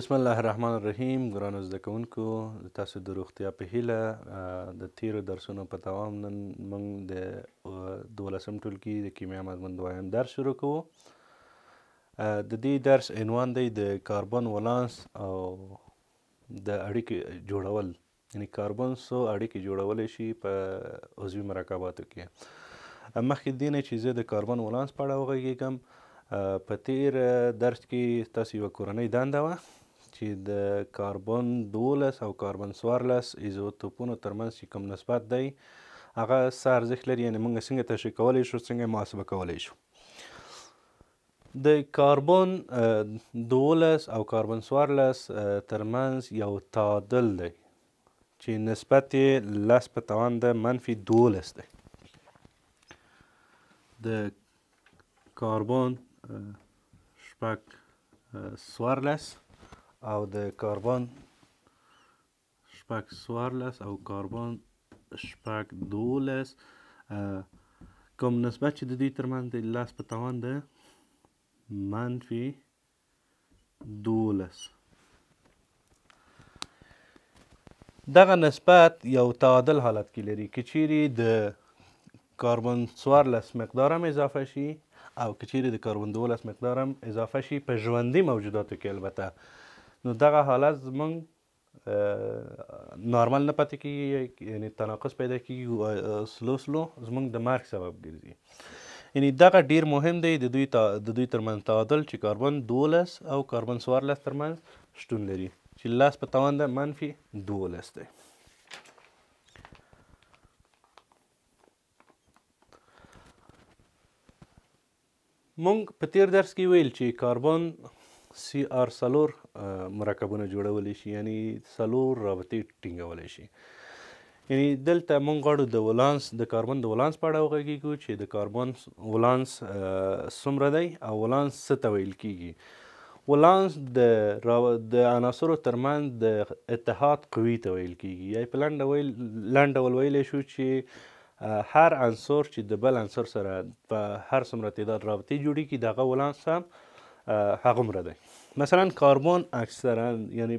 بسم الله الرحمن الرحیم ګران زده کوونکو تاسو د روغتیا په هیله د تیرو درسونو په دوام نن موږ د دولسم ټولګي د کیمیا مضمون دویم درس شروع کوو د دې درس عنوان دی د کاربن ولانس او د اړیکې جوړول یعنی کاربن سو اړیکې جوړولی شي په عضوي مرکباتو کې مخکې دې نه چې زه د کاربن ولانس په اړه وغږېږم په تیر درس کې تاسو یوه کورنۍ دنده وه چې د کاربن 12 او کاربن 14 ایزوټوپونو ترمنځ چې کوم نسبت دی هغه څه ارزښت لري یعنی موږ څنګه تشریح کولی شو څنګه محاسبه کولی شو د کاربن 12 او کاربن 14 ترمنځ یو تعادل دی چې نسبت یې لس په توان د منفي دولس دی د کاربن شپږ څوارلس او د کاربن شپږ څوارلس او کاربن شپږ دولس کوم نسبت چې د دوی ترمنځ د لس په توان د منفي دولس دغه نسبت یو تعادل حالت کې لري که چیرې د کاربن څوارلس مقدار هم اضافه شي او که چیرې د کاربن دولس مقدار هم اضافه شي په ژوندي موجوداتو کې البته نو دغه حالت زمونږ نارمل نه پاتې کیږي یعنی تناقض پیدا کیږي سلو سلو زمونږ د مرګ سبب ګرځي یعنی دغه ډیر مهم دی د دوی د دوی ترمنځ تعادل چې کاربن دولس او کاربن څوارلس ترمنځ شتون لري چې لاس په توان ده منفي دولس دی مونږ په تیر درس کې ویل چې کاربن سی آر سلور مرکبونه جوړولی شي یعنی سلور رابطې ټینګولی شي یعنی دلته مونږ غواړو د ولانس د کاربن د ولانس په اړه وغږیږو چې د کاربن ولانس څومره دی او ولانس څه ته ویل کیږي ولانس د د عناصرو ترمنځ د اتحاد قوي ته ویل کیږي یعنی په لنډ ویل لنډ ډول ویلی شو چې هر عنصر چې د بل عنصر سره په هر څومره تعداد رابطې جوړیږي دغه ولانس هم هغومره دی مثلا کاربن اکثرا یعنی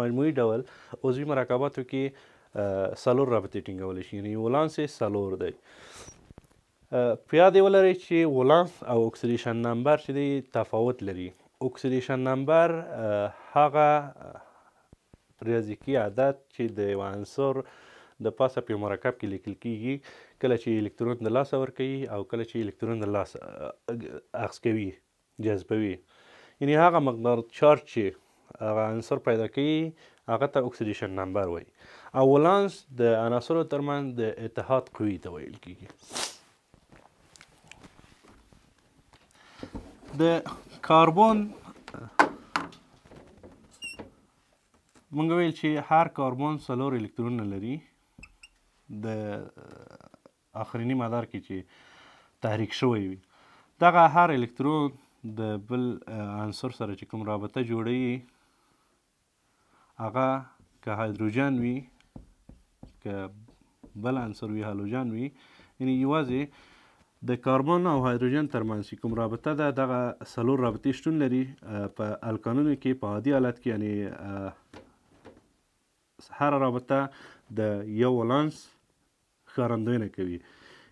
مجموعي ډول عضوي مرکباتو کې سلور رابطه ټینګول شي یعنی ولانس سلور دی په یاد ولرئ چې ولانس او اکسیدیشن نمبر چې دی تفاوت لري اکسیدیشن نمبر هغه ریاضیکي عدد چې د یو عنصر د پاسه په مرکب کې لیکل کیږي کله چې الکترون د لاس ور کوي او کله چې الکترون د لاس اخس کوي جذبوي یعنی هغه مقدار چارج چې هغه عنصر پیدا کوي هغه ته اکسیدیشن نمبر وایي او ولانس د عناصرو ترمنځ د اتحاد قوي ته ویل کیږي د کاربن مونږ ویل چې هر کاربن څلور الکترونونه لري د آخرینی مدار کې چې تحریک شوی وي دغه هر الکترون د بل عنصر سره چې کوم رابطه جوړوي هغه که هایدروجن وي که بل عنصر وي هالوجن وي یعنی یوازې د کاربن او هایدروجن ترمنځ کوم رابطه ده دغه سلور رابطې شتون لري په الکانونو کې په عادي حالت کې یعنی هر رابطه د یو ولانس ښکارندوینه کوي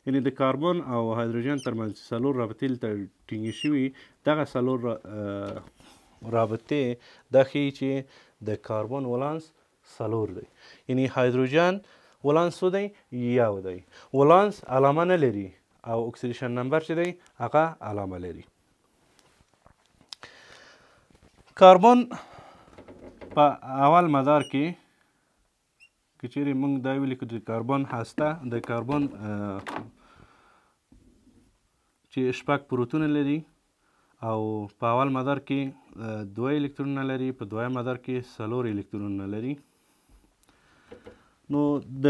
یعنی د کاربن او هایدروجن ترمنځ څلور رابطې ته ټینګې شوي دغه څلور رابطې دا ښیي چې د کاربن ولانس څلور دی یعنی هایدروجن ولانس څو دی یو دی ولانس علامه نه لري او اکسیدیشن نمبر چې دی هغه علامه لري کاربن په اول مدار کې که چیرې موږ دا ولیکو چې کاربن هسته د کاربن چې شپږ پروتونه لري او په اول مدار کې دوه الکترونونه لري په دویم مدار کې څلور الکترونونه لري نو د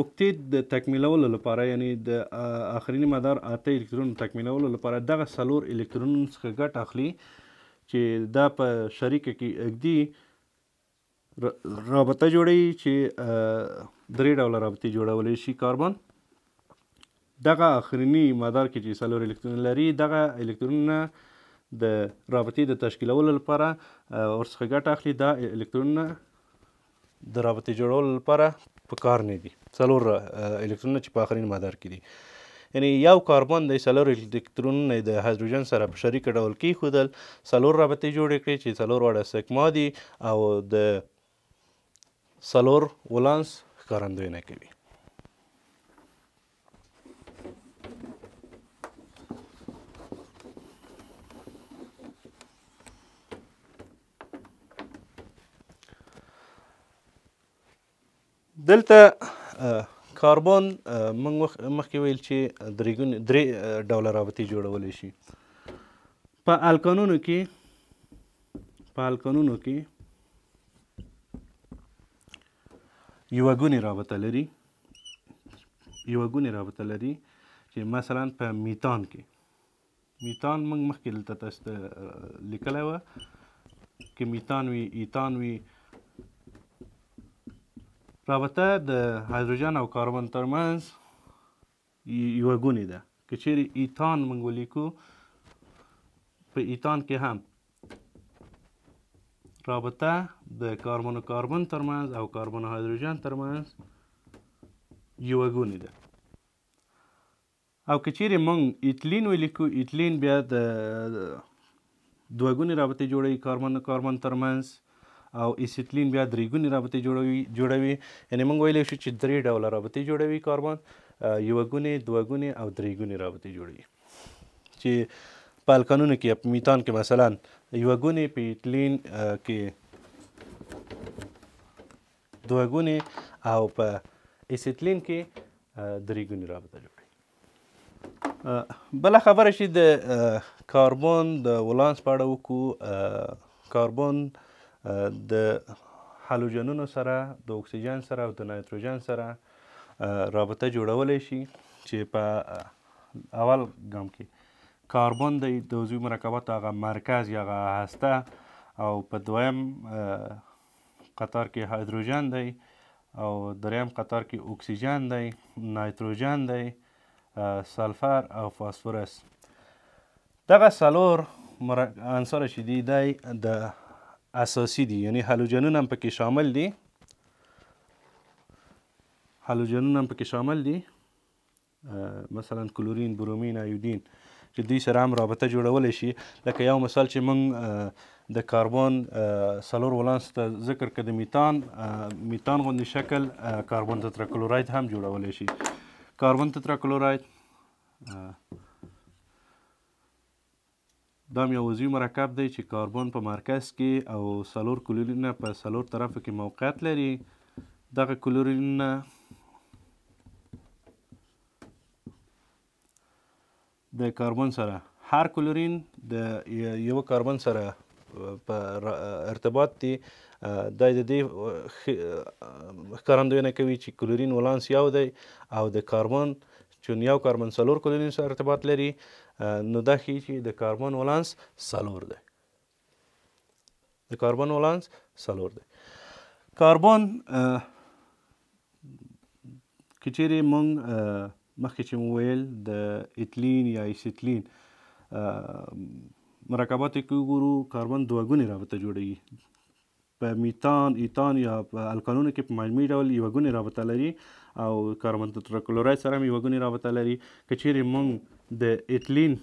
اوکتید د تکمیلولو لپاره یعنی د آخرینی مدار اته الکترون تکمیلولو لپاره دغه څلور الکترون څخه ګټ اخلي چې دا په شریکه کې اګدي رابطه جوړي چې درې ډول رابطه جوړولې شي کاربن دغه اخرنی مدار کې چې څلور الکترون لري دغه الکترونونه د رابطې د تشکیلولو لپاره ورڅخه ګټه اخلي دا الکترونونه د رابطې جوړولو لپاره پکار نه دي څلور الکترونونه چې په اخرنی مدار کې دي یعنی یو کاربن د سلور الکترونونه د هایدروجن سره په شریک ډول کې خودل سلور رابطه جوړ کړي چې سلور وړه سکما دي او د سلور ولانس ښکارندوی نه کوي دلته کاربن موږ مخکې ویل چې درې درې ډوله رابطې جوړولی شي په الکانونو کې په الکانونو کې یوه ګونې رابطه لري یوه ګونې رابطه لري چې مثلا په میتان کې میتان موږ مخکې دلته تاسو ته لیکلی وه که میتان وي ایتان وي رابطه د هایدروجن او کاربن ترمنځ یوه ګونې ده که چیرې ایتان موږ ولیکو په ایتان کې هم رابطه د کاربن و کاربن ترمنځ او کاربن و هایدروجن ترمنځ یوه ګونې ده او که چیرې موږ ایتلین ولیکو ایتلین بیا د دوه ګونې رابطې جوړوي کاربن و کاربن ترمنځ او ایسیټلین بیا درې ګونې رابطې جوړوي جوړوي یعنی موږ ویلی شو چې درې ډوله رابطې جوړوي کاربن یوه ګونې دوه ګونې او درې ګونې رابطې جوړوي چې په الکانونو کې په میتان کې مثلا یوه ګونې په ایټلین کې دوه ګونې او په ایسیټلین کې درې ګونې رابطه جوړوي بل خبره شي د کاربن د ولانس په اړه وکړو کاربن د هالوجنونو سره د اکسیجن سره او د نایتروجن سره رابطه جوړولی شي چې په اول ګام کې کاربن د عضوي مرکباتو هغه مرکز یا هغه هسته او په دویم قطار کې هایدروجن دی او دریم قطار کې اکسیجن دی نایتروجن دی سلفر او فاسفورس دغه څلور انصار چې دی د اساسی دي یعنی هالوجنونه هم پکې شامل دي هالوجنونه هم پکې شامل دي مثلا کلورین برومین ایودین چې دوی سره هم رابطه جوړولی شي لکه یو مثال چې موږ د کاربن سلور ولانس ته ذکر که د میتان میتان غوندې شکل کاربن تتراکلوراید هم جوړولی شي کاربن تتراکلوراید دا میوازي مرکب دی چې کاربن په مرکز کې او څلور کلورینونه په څلور طرفو کې موقعیت لري دغه کلورینونه د کاربن سره هر کلورین د یو کاربن سره په ارتباط دی دا د دې ښکارندوینه کوي چې کلورین ولانس یو دی او د کاربن چون یو کاربن څلور کلورین سره ارتباط لري نو دا ښیي چې د کاربن ولانس څلور دی د کاربن ولانس څلور دی کاربن که چیرې موږ مخکې چې وویل د اتلین یا ایسیتلین مرکبات کې وګورو کاربن دوه ګونې رابطه جوړوي په میتان ایتان یا په الکانونو کې په مجموعي ډول یوه ګونې رابطه لري او کاربن تترکلوراید سره هم یوه ګونې رابطه لري که چیرې موږ د اتلین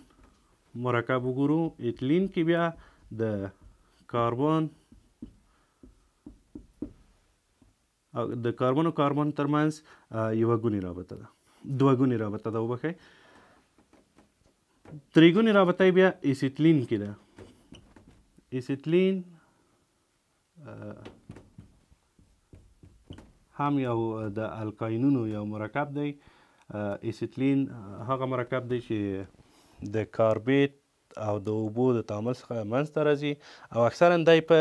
مرکب وګورو اتلین کې بیا د کاربن د کاربن او کاربن ترمنځ یو غونی رابطه ده دوه غونی رابطه ده وبخه تریګونی رابطه بیا ایسیتلین کې ده ایسیتلین هم یو د الکاینونو یو مرکب دی ایسیتلین هغه مرکب دی چې د کاربیت او د اوبو د تعامل څخه منځته راځي او اکثرا دی په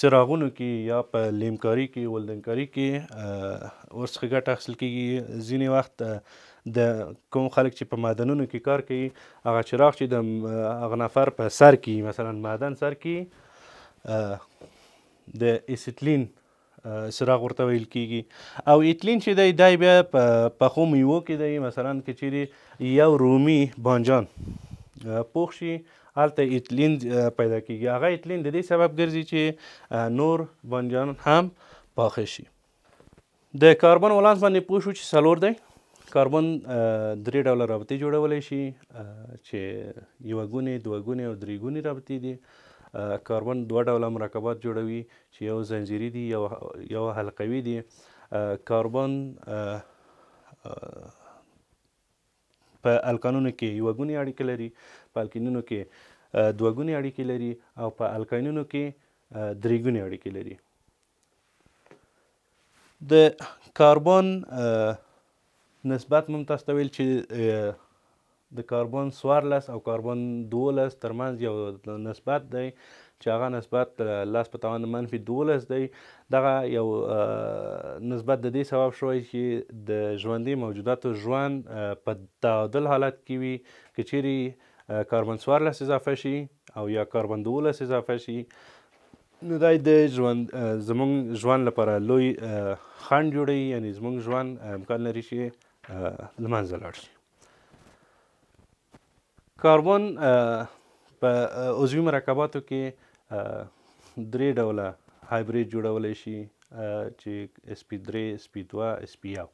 څراغونو کې یا په لیمکاري کې ولدنکاري کې ورڅخه ګټه اخیستل کېږي ځینې وخت د کوم خلک چې په معدنونو کې کار کوي هغه چراغ چې د هغه نفر په سر کې مثلا معدن سر کې د ایسیتلین سراغ ورته ویل کیږي او ایتلین چې دی دای بیا پخو میوو کې دی مثلا که چیرې یو رومي بانجان پوخ شي هلته ایتلین پیدا کیږي هغه ایتلین د دې سبب ګرځي چې نور بانجان هم پاخه شي د کاربن ولانس باندې پوه شو چې څلور دی کاربن درې ډوله رابطې جوړولی شي چې یوه ګونې دوه ګونې او درې ګونې رابطې دي کاربن دوه ډوله مرکبات جوړوي چې یو زنجیري دي یو یو حلقوي دي کاربن په الکانونو کې یو ګونی اړیکه لري په الکینونو کې دوه ګونی اړیکه لري او په الکاینونو کې درې ګونی اړیکه لري د کاربن نسبت ممتاز تویل چې د کاربن 14 او کاربن 12 ترمنځ یو نسبت دی چې هغه نسبت لاس په توان منفي 12 دی دغه یو نسبت د دې سبب شوی چې د ژوندي موجوداتو ژوند په تعادل حالت کې وي که چیرې کاربن 14 اضافه شي او یا کاربن 12 اضافه شي نو دا د ژوند زمونږ ژوند لپاره لوی خنډ جوړوي یعنی زمونږ ژوند امکان لري چې لمنځه لاړ شي کاربن په عضوي مرکباتو کې درې ډوله هایبرید جوړولی شي چې اس پی درې اس پی دوه اس پی یو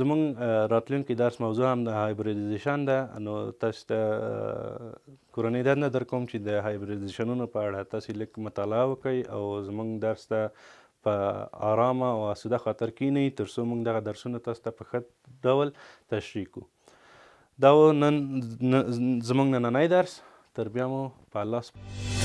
زمونږ راتلونکي درس موضوع هم د هایبریدایزیشن ده نو تاسو ته کورنۍ دنده درکوم چې د هایبریدایزیشنونو په اړه تاسو لږ مطالعه وکړئ او زمونږ درس ته په آرامه او آسوده خاطر کینئ تر څو موږ دغه درسونه تاسو ته په ښه ډول تشریح کړو دا و نن زمونږ نننی درس تر بیا مو په الله